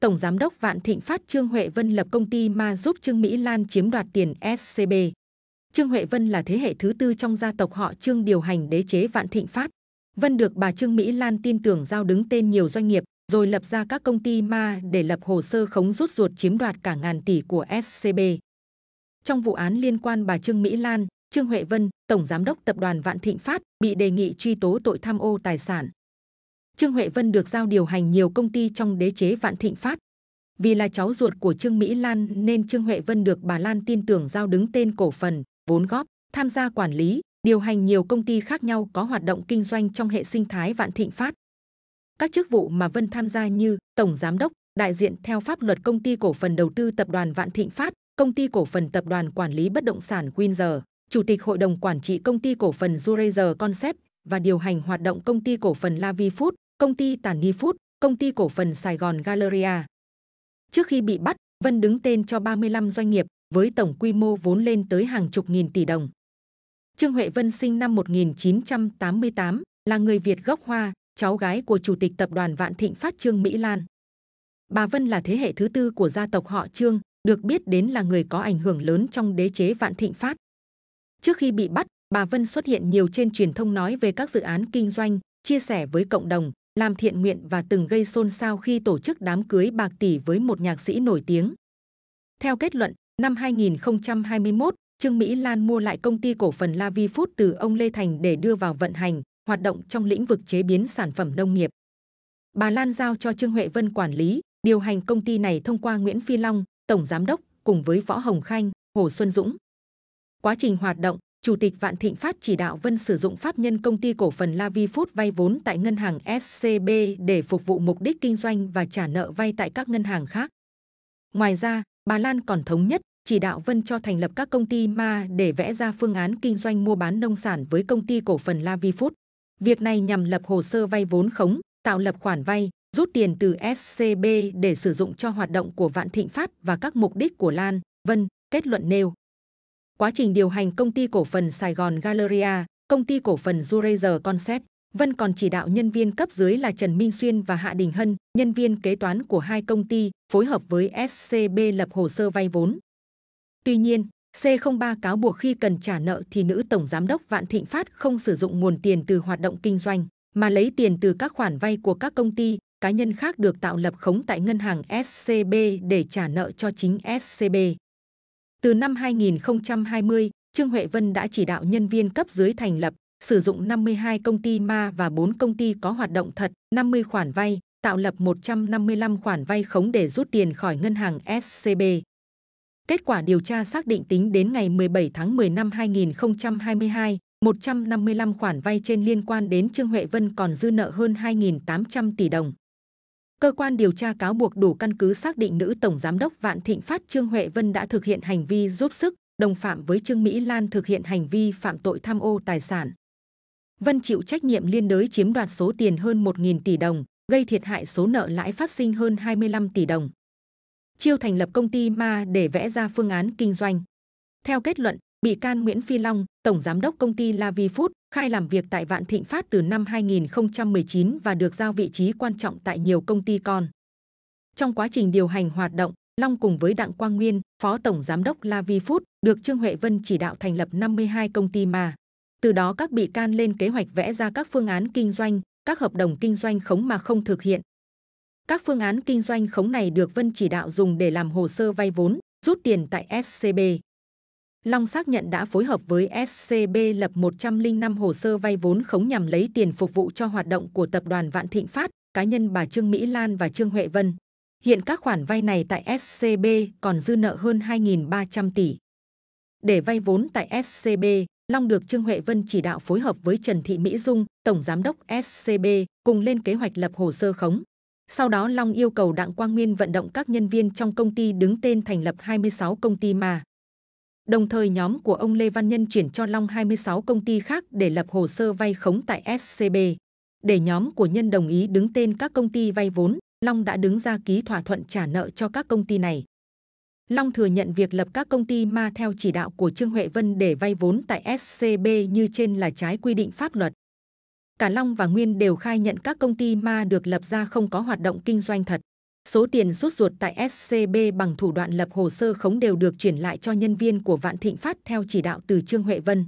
Tổng Giám đốc Vạn Thịnh Phát Trương Huệ Vân lập công ty ma giúp Trương Mỹ Lan chiếm đoạt tiền SCB. Trương Huệ Vân là thế hệ thứ tư trong gia tộc họ Trương điều hành đế chế Vạn Thịnh Phát. Vân được bà Trương Mỹ Lan tin tưởng giao đứng tên nhiều doanh nghiệp, rồi lập ra các công ty ma để lập hồ sơ khống rút ruột chiếm đoạt cả ngàn tỷ của SCB. Trong vụ án liên quan bà Trương Mỹ Lan, Trương Huệ Vân, Tổng Giám đốc Tập đoàn Vạn Thịnh Phát, bị đề nghị truy tố tội tham ô tài sản. Trương Huệ Vân được giao điều hành nhiều công ty trong đế chế Vạn Thịnh Phát. Vì là cháu ruột của Trương Mỹ Lan nên Trương Huệ Vân được bà Lan tin tưởng giao đứng tên cổ phần, vốn góp, tham gia quản lý, điều hành nhiều công ty khác nhau có hoạt động kinh doanh trong hệ sinh thái Vạn Thịnh Phát. Các chức vụ mà Vân tham gia như Tổng Giám đốc, đại diện theo pháp luật công ty cổ phần đầu tư tập đoàn Vạn Thịnh Phát, công ty cổ phần tập đoàn quản lý bất động sản Windsor, chủ tịch hội đồng quản trị công ty cổ phần Zurazer Concept và điều hành hoạt động công ty cổ phần Lavi Food, công ty Tản Ni Food, công ty cổ phần Sài Gòn Galleria. Trước khi bị bắt, Vân đứng tên cho 35 doanh nghiệp với tổng quy mô vốn lên tới hàng chục nghìn tỷ đồng. Trương Huệ Vân sinh năm 1988, là người Việt gốc Hoa, cháu gái của Chủ tịch Tập đoàn Vạn Thịnh Phát Trương Mỹ Lan. Bà Vân là thế hệ thứ tư của gia tộc họ Trương, được biết đến là người có ảnh hưởng lớn trong đế chế Vạn Thịnh Phát. Trước khi bị bắt, bà Vân xuất hiện nhiều trên truyền thông nói về các dự án kinh doanh, chia sẻ với cộng đồng, làm thiện nguyện và từng gây xôn xao khi tổ chức đám cưới bạc tỷ với một nhạc sĩ nổi tiếng. Theo kết luận, năm 2021, Trương Mỹ Lan mua lại công ty cổ phần La Vi Food từ ông Lê Thành để đưa vào vận hành, hoạt động trong lĩnh vực chế biến sản phẩm nông nghiệp. Bà Lan giao cho Trương Huệ Vân quản lý, điều hành công ty này thông qua Nguyễn Phi Long, Tổng Giám đốc, cùng với Võ Hồng Khanh, Hồ Xuân Dũng. Quá trình hoạt động, Chủ tịch Vạn Thịnh Phát chỉ đạo Vân sử dụng pháp nhân công ty cổ phần Lavi Food vay vốn tại ngân hàng SCB để phục vụ mục đích kinh doanh và trả nợ vay tại các ngân hàng khác. Ngoài ra, bà Lan còn thống nhất chỉ đạo Vân cho thành lập các công ty ma để vẽ ra phương án kinh doanh mua bán nông sản với công ty cổ phần Lavi Food. Việc này nhằm lập hồ sơ vay vốn khống, tạo lập khoản vay, rút tiền từ SCB để sử dụng cho hoạt động của Vạn Thịnh Phát và các mục đích của Lan, Vân, kết luận nêu quá trình điều hành công ty cổ phần Sài Gòn Galleria, công ty cổ phần Zurazer Concept, Vân còn chỉ đạo nhân viên cấp dưới là Trần Minh Xuyên và Hạ Đình Hân, nhân viên kế toán của hai công ty, phối hợp với SCB lập hồ sơ vay vốn. Tuy nhiên, C03 cáo buộc khi cần trả nợ thì nữ tổng giám đốc Vạn Thịnh Phát không sử dụng nguồn tiền từ hoạt động kinh doanh, mà lấy tiền từ các khoản vay của các công ty, cá nhân khác được tạo lập khống tại ngân hàng SCB để trả nợ cho chính SCB. Từ năm 2020, Trương Huệ Vân đã chỉ đạo nhân viên cấp dưới thành lập, sử dụng 52 công ty ma và 4 công ty có hoạt động thật, 50 khoản vay, tạo lập 155 khoản vay khống để rút tiền khỏi ngân hàng SCB. Kết quả điều tra xác định tính đến ngày 17 tháng 10 năm 2022, 155 khoản vay trên liên quan đến Trương Huệ Vân còn dư nợ hơn 2.800 tỷ đồng. Cơ quan điều tra cáo buộc đủ căn cứ xác định nữ tổng giám đốc Vạn Thịnh Phát Trương Huệ Vân đã thực hiện hành vi giúp sức, đồng phạm với Trương Mỹ Lan thực hiện hành vi phạm tội tham ô tài sản. Vân chịu trách nhiệm liên đới chiếm đoạt số tiền hơn 1.000 tỷ đồng, gây thiệt hại số nợ lãi phát sinh hơn 25 tỷ đồng. Chiêu thành lập công ty ma để vẽ ra phương án kinh doanh. Theo kết luận, Bị can Nguyễn Phi Long, Tổng Giám đốc công ty Lavi Food, khai làm việc tại Vạn Thịnh Phát từ năm 2019 và được giao vị trí quan trọng tại nhiều công ty con. Trong quá trình điều hành hoạt động, Long cùng với Đặng Quang Nguyên, Phó Tổng Giám đốc Lavi Food, được Trương Huệ Vân chỉ đạo thành lập 52 công ty mà. Từ đó các bị can lên kế hoạch vẽ ra các phương án kinh doanh, các hợp đồng kinh doanh khống mà không thực hiện. Các phương án kinh doanh khống này được Vân chỉ đạo dùng để làm hồ sơ vay vốn, rút tiền tại SCB. Long xác nhận đã phối hợp với SCB lập 105 hồ sơ vay vốn khống nhằm lấy tiền phục vụ cho hoạt động của tập đoàn Vạn Thịnh Phát, cá nhân bà Trương Mỹ Lan và Trương Huệ Vân. Hiện các khoản vay này tại SCB còn dư nợ hơn 2.300 tỷ. Để vay vốn tại SCB, Long được Trương Huệ Vân chỉ đạo phối hợp với Trần Thị Mỹ Dung, Tổng Giám đốc SCB, cùng lên kế hoạch lập hồ sơ khống. Sau đó Long yêu cầu Đặng Quang Nguyên vận động các nhân viên trong công ty đứng tên thành lập 26 công ty mà. Đồng thời nhóm của ông Lê Văn Nhân chuyển cho Long 26 công ty khác để lập hồ sơ vay khống tại SCB. Để nhóm của Nhân đồng ý đứng tên các công ty vay vốn, Long đã đứng ra ký thỏa thuận trả nợ cho các công ty này. Long thừa nhận việc lập các công ty ma theo chỉ đạo của Trương Huệ Vân để vay vốn tại SCB như trên là trái quy định pháp luật. Cả Long và Nguyên đều khai nhận các công ty ma được lập ra không có hoạt động kinh doanh thật. Số tiền rút ruột tại SCB bằng thủ đoạn lập hồ sơ khống đều được chuyển lại cho nhân viên của Vạn Thịnh Phát theo chỉ đạo từ Trương Huệ Vân.